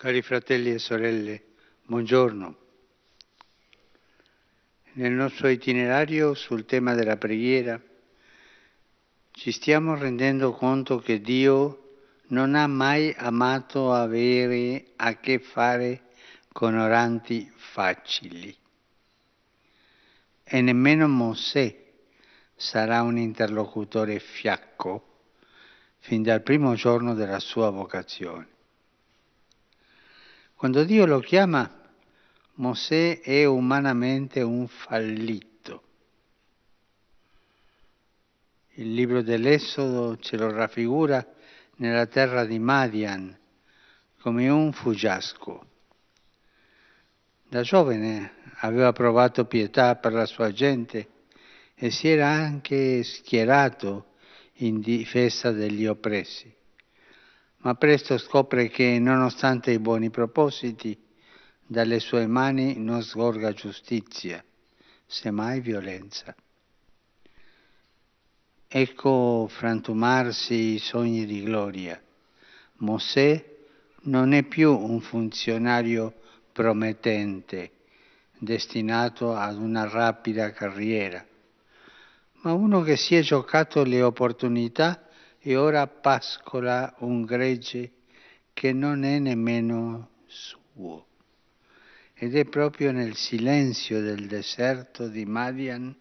Cari fratelli e sorelle, buongiorno. Nel nostro itinerario sul tema della preghiera ci stiamo rendendo conto che Dio non ha mai amato avere a che fare con oranti facili. E nemmeno Mosè sarà un interlocutore fiacco fin dal primo giorno della sua vocazione. Quando Dio lo chiama, Mosè è umanamente un fallito. Il libro dell'Esodo ce lo raffigura nella terra di Madian come un fuggiasco. Da giovane aveva provato pietà per la sua gente e si era anche schierato in difesa degli oppressi ma presto scopre che nonostante i buoni propositi, dalle sue mani non sgorga giustizia, semmai violenza. Ecco frantumarsi i sogni di gloria. Mosè non è più un funzionario promettente, destinato ad una rapida carriera, ma uno che si è giocato le opportunità e ora pascola un gregge che non è nemmeno suo. Ed è proprio nel silenzio del deserto di Madian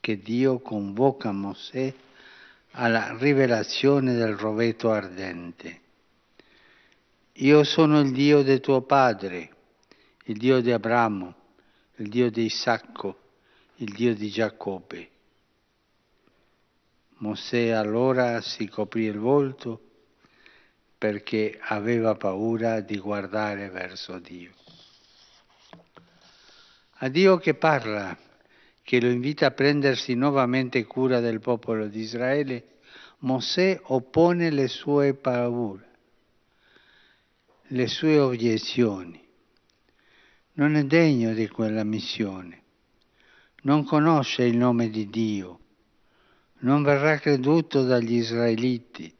che Dio convoca Mosè alla rivelazione del roveto ardente. Io sono il Dio di tuo padre, il Dio di Abramo, il Dio di Isacco, il Dio di Giacobbe. Mosè allora si coprì il volto perché aveva paura di guardare verso Dio. A Dio che parla, che lo invita a prendersi nuovamente cura del popolo di Israele, Mosè oppone le sue paure, le sue obiezioni. Non è degno di quella missione, non conosce il nome di Dio, non verrà creduto dagli israeliti,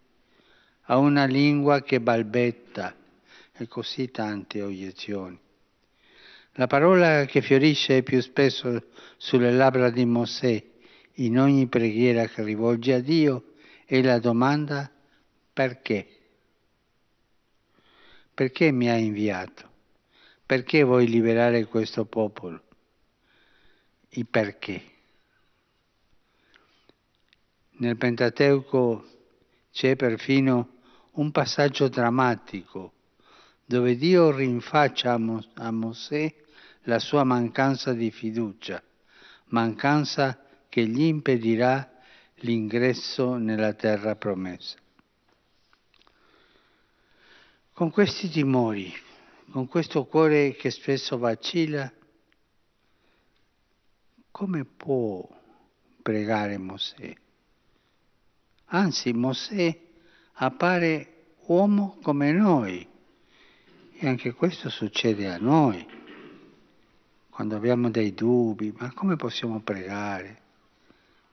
ha una lingua che balbetta e così tante oiezioni. La parola che fiorisce più spesso sulle labbra di Mosè in ogni preghiera che rivolge a Dio è la domanda perché? Perché mi ha inviato? Perché vuoi liberare questo popolo? I perché? Nel Pentateuco c'è perfino un passaggio drammatico dove Dio rinfaccia a, Mosè la sua mancanza di fiducia, mancanza che gli impedirà l'ingresso nella terra promessa. Con questi timori, con questo cuore che spesso vacilla, come può pregare Mosè? Anzi, Mosè appare uomo come noi. E anche questo succede a noi. Quando abbiamo dei dubbi, ma come possiamo pregare?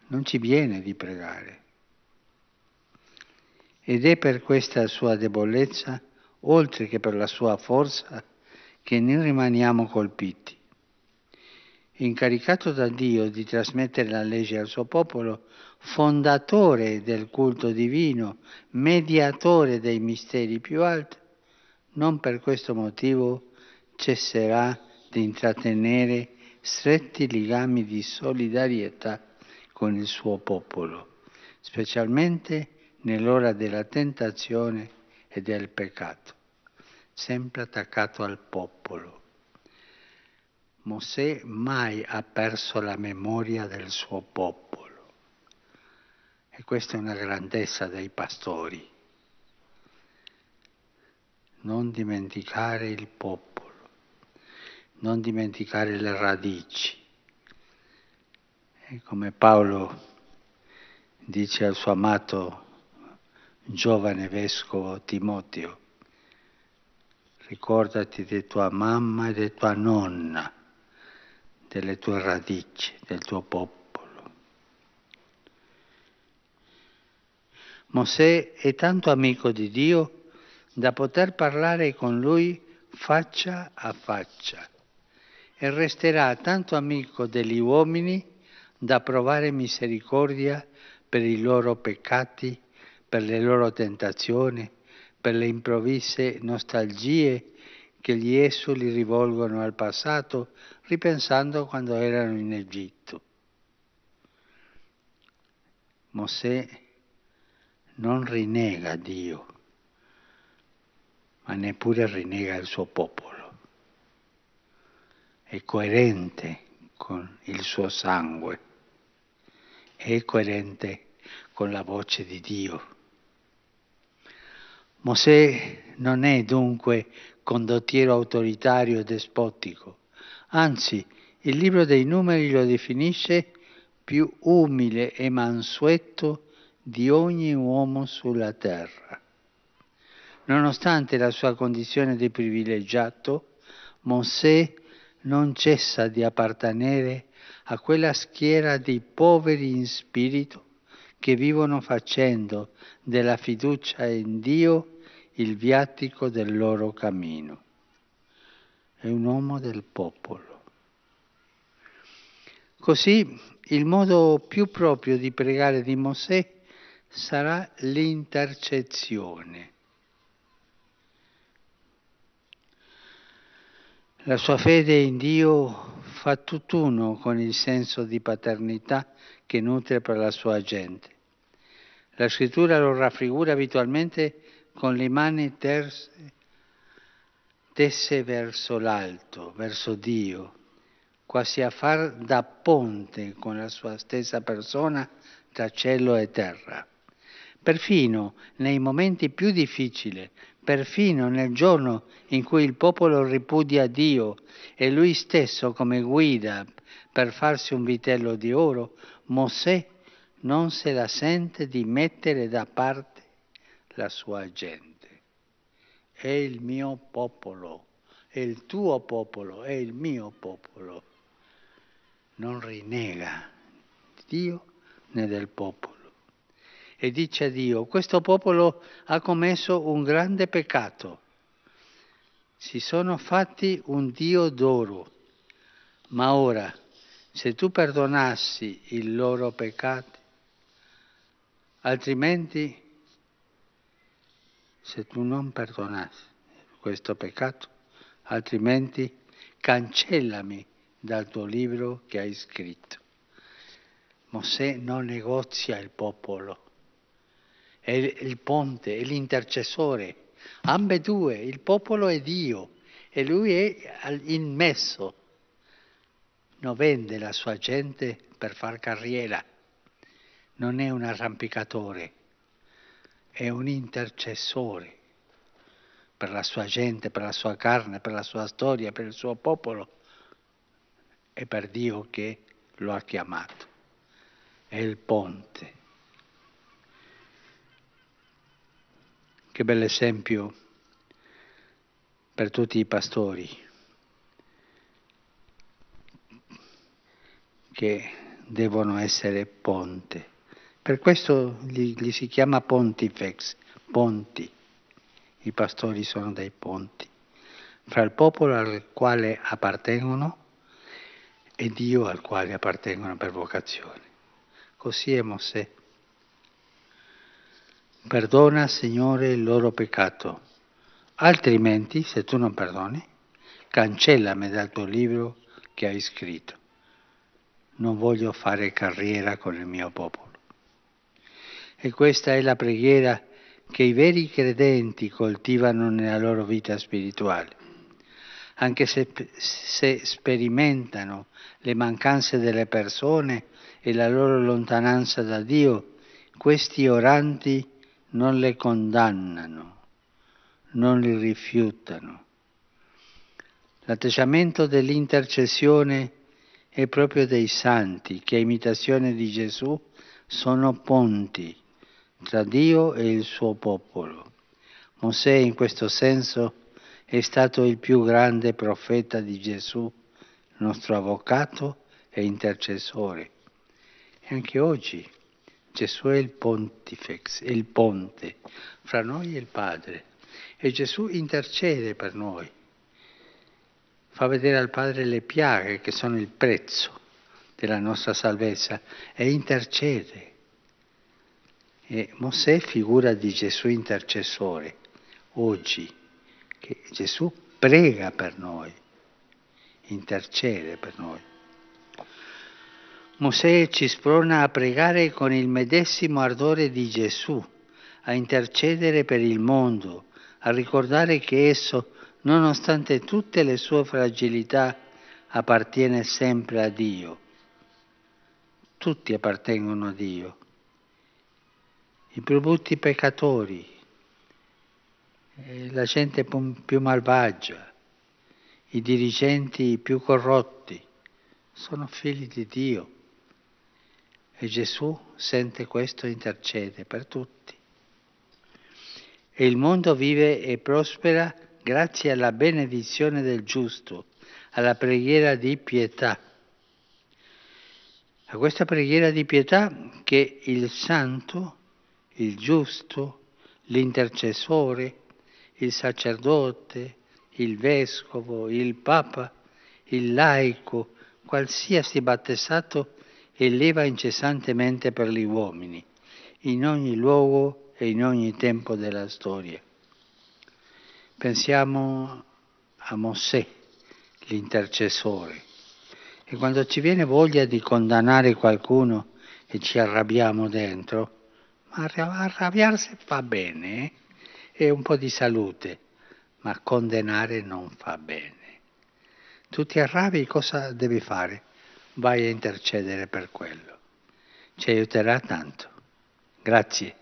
Non ci viene di pregare. Ed è per questa sua debolezza, oltre che per la sua forza, che ne rimaniamo colpiti incaricato da Dio di trasmettere la legge al suo popolo, fondatore del culto divino, mediatore dei misteri più alti, non per questo motivo cesserà di intrattenere stretti legami di solidarietà con il suo popolo, specialmente nell'ora della tentazione e del peccato, sempre attaccato al popolo. Mosè mai ha perso la memoria del suo popolo e questa è una grandezza dei pastori. Non dimenticare il popolo, non dimenticare le radici. E come Paolo dice al suo amato giovane vescovo Timoteo, ricordati di tua mamma e di tua nonna delle tue radici, del tuo popolo. Mosè è tanto amico di Dio da poter parlare con lui faccia a faccia e resterà tanto amico degli uomini da provare misericordia per i loro peccati, per le loro tentazioni, per le improvvise nostalgie che gli esuli rivolgono al passato ripensando quando erano in Egitto. Mosè non rinega Dio, ma neppure rinega il suo popolo. È coerente con il suo sangue, è coerente con la voce di Dio. Mosè non è dunque condottiero autoritario e despotico. Anzi, il libro dei numeri lo definisce più umile e mansueto di ogni uomo sulla terra. Nonostante la sua condizione di privilegiato, Mosè non cessa di appartenere a quella schiera di poveri in spirito che vivono facendo della fiducia in Dio il viatico del loro cammino. È un uomo del popolo. Così il modo più proprio di pregare di Mosè sarà l'intercezione. La sua fede in Dio fa tutt'uno con il senso di paternità che nutre per la sua gente. La scrittura lo raffigura abitualmente con le mani terse, tese verso l'alto, verso Dio, quasi a far da ponte con la sua stessa persona tra cielo e terra. Perfino nei momenti più difficili, perfino nel giorno in cui il popolo ripudia Dio e lui stesso come guida per farsi un vitello di oro, Mosè non se la sente di mettere da parte la sua gente. È il mio popolo, è il tuo popolo, è il mio popolo. Non rinnega Dio né del popolo. E dice a Dio, questo popolo ha commesso un grande peccato. Si sono fatti un Dio d'oro, ma ora se tu perdonassi i loro peccati, altrimenti se tu non perdonassi questo peccato, altrimenti cancellami dal tuo libro che hai scritto. Mosè non negozia il popolo, è il ponte, è l'intercessore, ambe due, il popolo è Dio e lui è in mezzo, non vende la sua gente per far carriera, non è un arrampicatore è un intercessore per la sua gente, per la sua carne, per la sua storia, per il suo popolo e per Dio che lo ha chiamato. È il ponte. Che bell'esempio per tutti i pastori che devono essere ponte. Per questo gli, gli si chiama pontifex, ponti. I pastori sono dei ponti fra il popolo al quale appartengono e Dio al quale appartengono per vocazione. Così è Mosè. Perdona, Signore, il loro peccato, altrimenti, se tu non perdoni, cancellami dal tuo libro che hai scritto. Non voglio fare carriera con il mio popolo. E questa è la preghiera che i veri credenti coltivano nella loro vita spirituale. Anche se, se sperimentano le mancanze delle persone e la loro lontananza da Dio, questi oranti non le condannano, non li rifiutano. L'atteggiamento dell'intercessione è proprio dei santi che a imitazione di Gesù sono ponti tra Dio e il suo popolo. Mosè in questo senso è stato il più grande profeta di Gesù, nostro avvocato e intercessore. E anche oggi Gesù è il pontifex, il ponte fra noi e il Padre. E Gesù intercede per noi, fa vedere al Padre le piaghe che sono il prezzo della nostra salvezza e intercede e Mosè è figura di Gesù intercessore, oggi, che Gesù prega per noi, intercede per noi. Mosè ci sprona a pregare con il medesimo ardore di Gesù, a intercedere per il mondo, a ricordare che esso, nonostante tutte le sue fragilità, appartiene sempre a Dio. Tutti appartengono a Dio i più brutti peccatori, eh, la gente più malvagia, i dirigenti più corrotti, sono figli di Dio. E Gesù sente questo e intercede per tutti. E il mondo vive e prospera grazie alla benedizione del giusto, alla preghiera di pietà. A questa preghiera di pietà che il santo il giusto, l'intercessore, il sacerdote, il vescovo, il papa, il laico, qualsiasi battesato eleva incessantemente per gli uomini, in ogni luogo e in ogni tempo della storia. Pensiamo a Mosè, l'intercessore, e quando ci viene voglia di condannare qualcuno e ci arrabbiamo dentro, ma arrabbiarsi fa bene eh? e un po' di salute, ma condenare non fa bene. Tu ti arrabbi, cosa devi fare? Vai a intercedere per quello. Ci aiuterà tanto. Grazie.